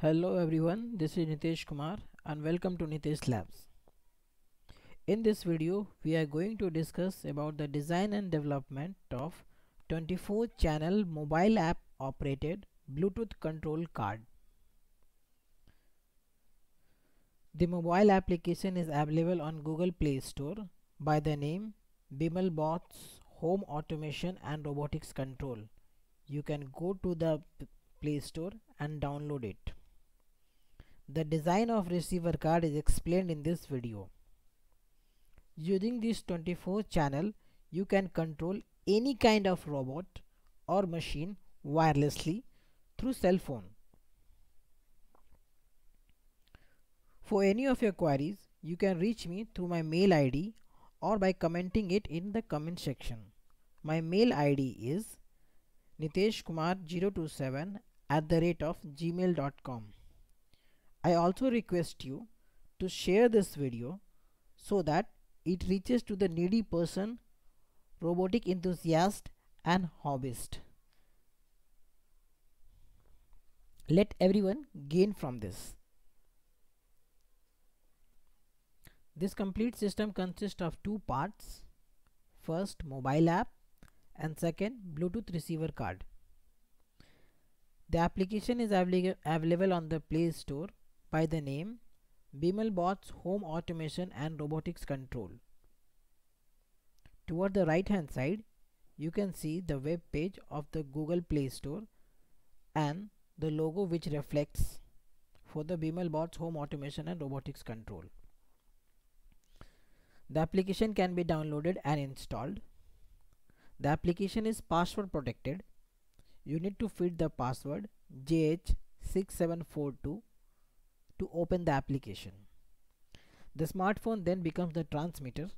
Hello everyone, this is Nitesh Kumar and welcome to Nitesh Labs. In this video, we are going to discuss about the design and development of 24 channel mobile app operated Bluetooth control card. The mobile application is available on Google Play Store by the name Bimal Home Automation and Robotics Control. You can go to the Play Store and download it. The design of receiver card is explained in this video. Using this 24 channel, you can control any kind of robot or machine wirelessly through cell phone. For any of your queries, you can reach me through my mail ID or by commenting it in the comment section. My mail ID is niteshkumar027 at the rate of gmail.com. I also request you to share this video so that it reaches to the needy person, robotic enthusiast and hobbyist. Let everyone gain from this. This complete system consists of two parts. First mobile app and second Bluetooth receiver card. The application is available on the Play Store by the name BeamelBot's Home Automation and Robotics Control. Toward the right hand side, you can see the web page of the Google Play Store and the logo which reflects for the BeamelBot's Home Automation and Robotics Control. The application can be downloaded and installed. The application is password protected. You need to feed the password JH6742 to open the application. The smartphone then becomes the transmitter.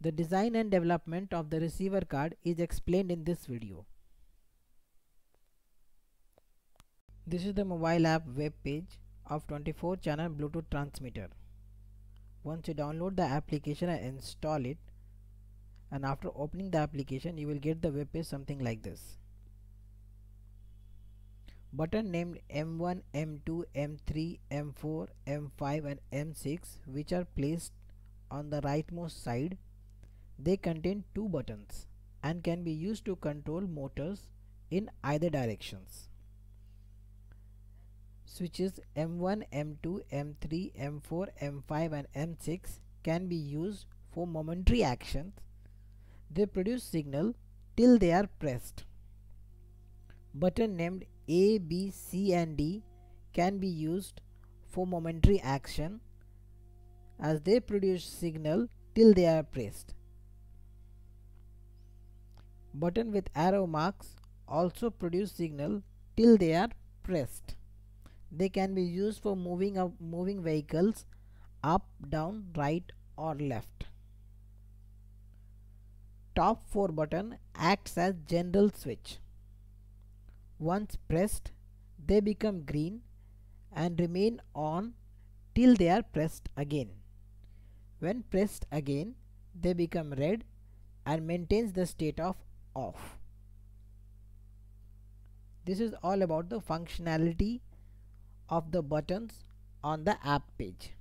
The design and development of the receiver card is explained in this video. This is the mobile app web page of 24 channel Bluetooth transmitter. Once you download the application and install it and after opening the application you will get the web page something like this button named M1, M2, M3, M4, M5 and M6 which are placed on the rightmost side. They contain two buttons and can be used to control motors in either directions. Switches M1, M2, M3, M4, M5 and M6 can be used for momentary actions. They produce signal till they are pressed. Button named a, B, C and D can be used for momentary action as they produce signal till they are pressed. Button with arrow marks also produce signal till they are pressed. They can be used for moving up, moving vehicles up, down, right or left. Top 4 button acts as general switch. Once pressed, they become green and remain on till they are pressed again. When pressed again, they become red and maintains the state of off. This is all about the functionality of the buttons on the app page.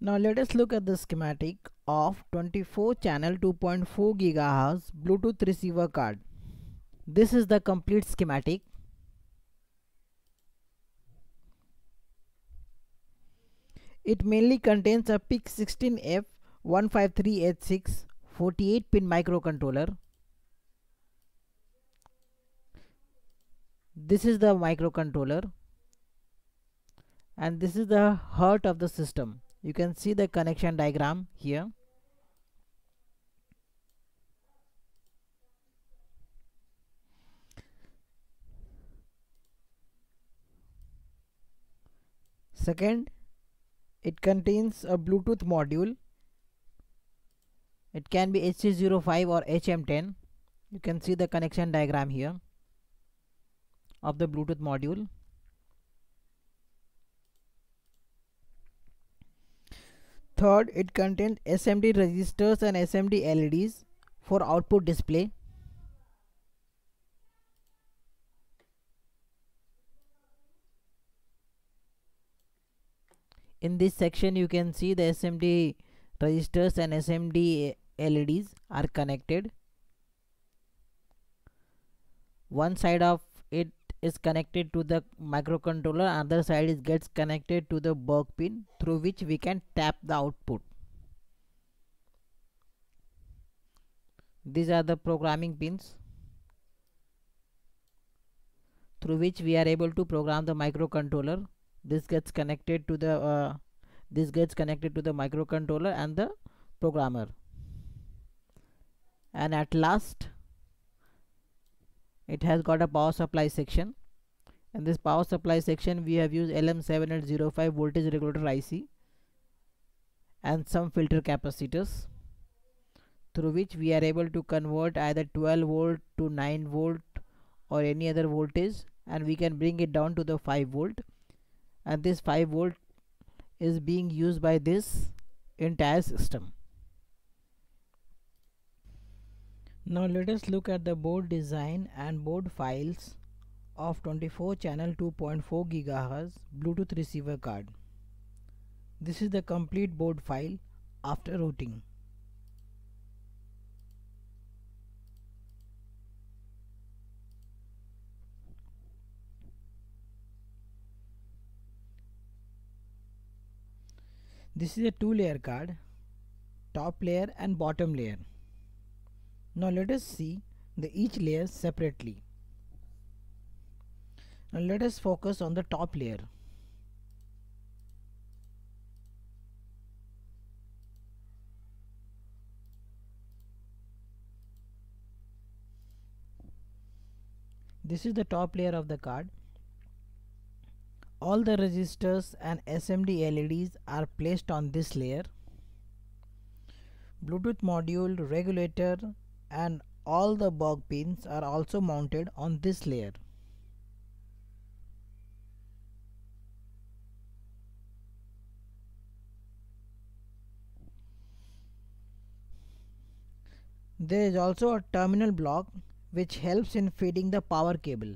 Now let us look at the schematic of 24 channel 2.4 GHz Bluetooth receiver card this is the complete schematic It mainly contains a PIC16F15386 48-pin microcontroller. This is the microcontroller and this is the heart of the system. You can see the connection diagram here. Second, it contains a Bluetooth module. It can be HC05 or HM10. You can see the connection diagram here of the Bluetooth module. Third, it contains SMD registers and SMD LEDs for output display. in this section you can see the SMD registers and SMD LEDs are connected one side of it is connected to the microcontroller other side is gets connected to the burg pin through which we can tap the output these are the programming pins through which we are able to program the microcontroller this gets connected to the uh, this gets connected to the microcontroller and the programmer and at last it has got a power supply section in this power supply section we have used LM7805 voltage regulator IC and some filter capacitors through which we are able to convert either 12 volt to 9 volt or any other voltage and we can bring it down to the 5 volt and this 5 volt is being used by this entire system now let us look at the board design and board files of 24 channel 2.4 GHz Bluetooth receiver card. This is the complete board file after routing. This is a two layer card, top layer and bottom layer. Now let us see the each layer separately. Now let us focus on the top layer. This is the top layer of the card all the resistors and SMD LEDs are placed on this layer. Bluetooth module, regulator and all the bog pins are also mounted on this layer. There is also a terminal block which helps in feeding the power cable.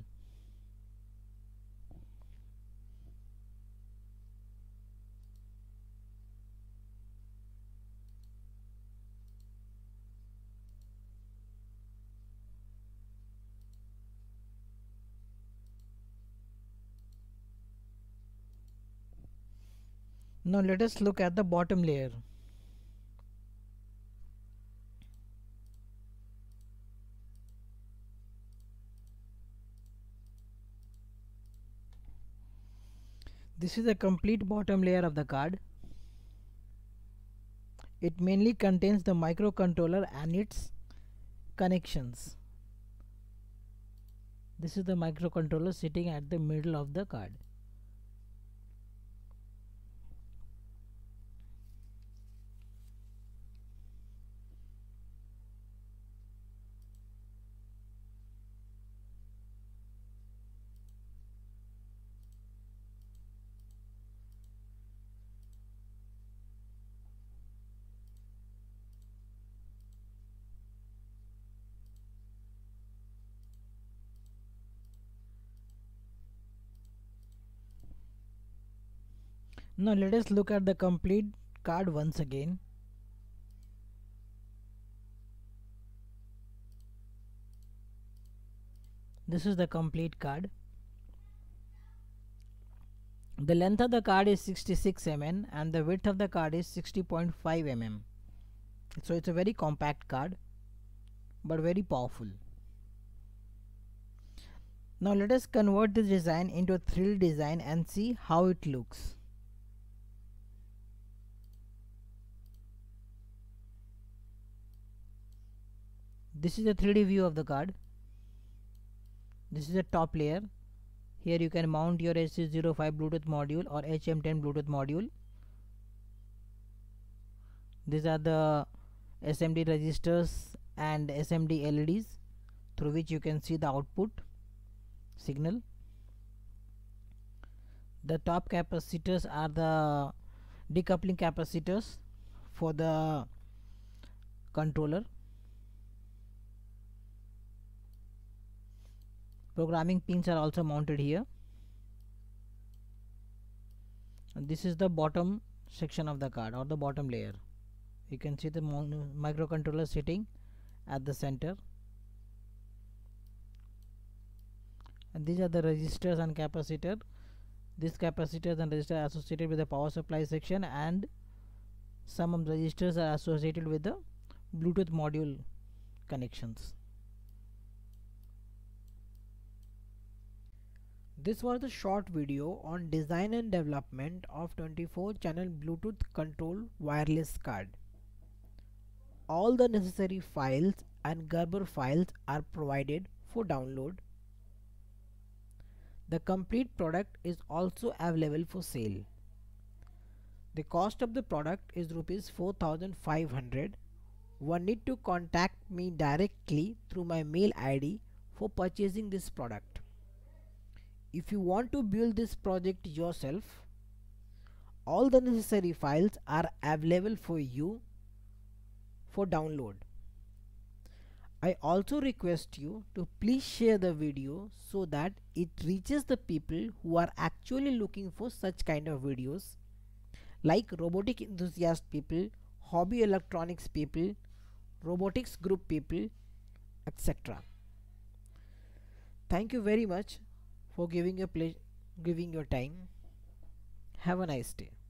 Now let us look at the bottom layer. This is the complete bottom layer of the card. It mainly contains the microcontroller and its connections. This is the microcontroller sitting at the middle of the card. now let us look at the complete card once again this is the complete card the length of the card is 66 mm and the width of the card is 60.5 mm so it's a very compact card but very powerful now let us convert this design into a thrill design and see how it looks this is a 3d view of the card this is the top layer here you can mount your HC05 Bluetooth module or HM10 Bluetooth module these are the SMD registers and SMD LEDs through which you can see the output signal the top capacitors are the decoupling capacitors for the controller programming pins are also mounted here and this is the bottom section of the card or the bottom layer you can see the microcontroller sitting at the center and these are the resistors and capacitor these capacitors and resistors are associated with the power supply section and some of the resistors are associated with the Bluetooth module connections This was a short video on design and development of 24 channel Bluetooth control wireless card. All the necessary files and Gerber files are provided for download. The complete product is also available for sale. The cost of the product is rupees 4500. One need to contact me directly through my mail ID for purchasing this product if you want to build this project yourself all the necessary files are available for you for download I also request you to please share the video so that it reaches the people who are actually looking for such kind of videos like robotic enthusiast people, hobby electronics people, robotics group people, etc. Thank you very much for giving your giving your time have a nice day